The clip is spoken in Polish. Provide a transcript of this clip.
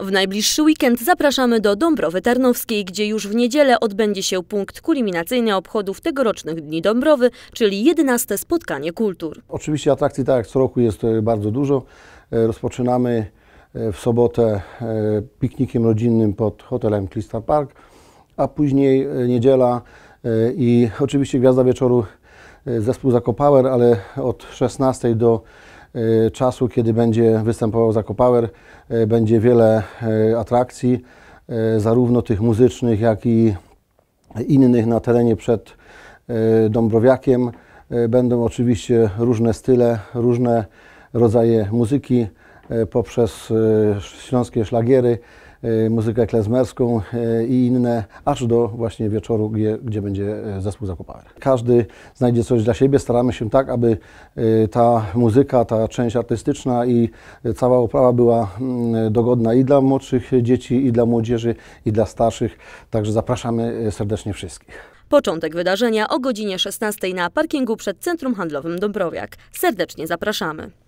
W najbliższy weekend zapraszamy do Dąbrowy Tarnowskiej, gdzie już w niedzielę odbędzie się punkt kulminacyjny obchodów tegorocznych Dni Dąbrowy, czyli 11 spotkanie kultur. Oczywiście atrakcji tak jak co roku jest e, bardzo dużo. E, rozpoczynamy e, w sobotę piknikiem rodzinnym pod hotelem Clistar Park, a później niedziela i oczywiście Gwiazda Wieczoru zespół Zakopower, ale od 16 do Y, czasu, kiedy będzie występował Zakopower, y, będzie wiele y, atrakcji, zarówno tych muzycznych, jak i innych na terenie przed Dąbrowiakiem. Będą oczywiście różne style, różne rodzaje muzyki. E, poprzez e, śląskie szlagiery, e, muzykę klezmerską i inne, aż do właśnie wieczoru, gdzie, gdzie będzie zespół Zakopower. Każdy znajdzie coś dla siebie. Staramy się tak, aby ta muzyka, ta część artystyczna i cała oprawa była mm, dogodna i dla młodszych dzieci, i dla młodzieży, i dla starszych. Także zapraszamy serdecznie wszystkich. Początek wydarzenia o godzinie 16 na parkingu przed Centrum Handlowym Dąbrowiak. Serdecznie zapraszamy.